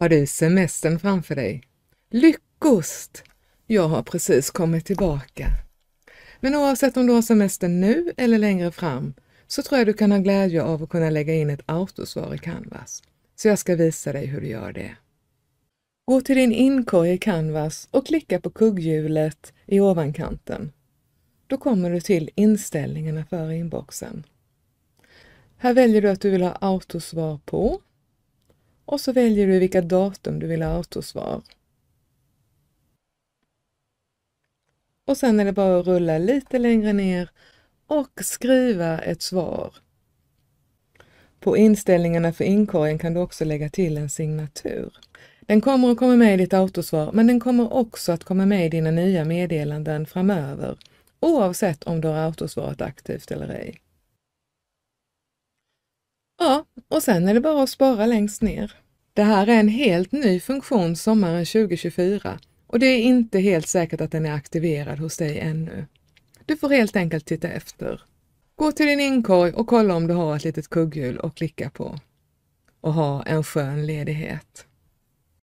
Har du semestern framför dig? Lyckost! Jag har precis kommit tillbaka. Men oavsett om du har semestern nu eller längre fram så tror jag du kan ha glädje av att kunna lägga in ett autosvar i Canvas. Så jag ska visa dig hur du gör det. Gå till din inkorg i Canvas och klicka på kugghjulet i ovankanten. Då kommer du till inställningarna för inboxen. Här väljer du att du vill ha autosvar på och så väljer du vilka datum du vill ha autosvar. Och sen är det bara att rulla lite längre ner och skriva ett svar. På inställningarna för inkorgen kan du också lägga till en signatur. Den kommer att komma med i ditt autosvar, men den kommer också att komma med i dina nya meddelanden framöver, oavsett om du har autosvaret aktivt eller ej. Ja, och sen är det bara att spara längst ner. Det här är en helt ny funktion sommaren 2024 och det är inte helt säkert att den är aktiverad hos dig ännu. Du får helt enkelt titta efter. Gå till din inkorg och kolla om du har ett litet kugghjul att klicka på. Och ha en skön ledighet.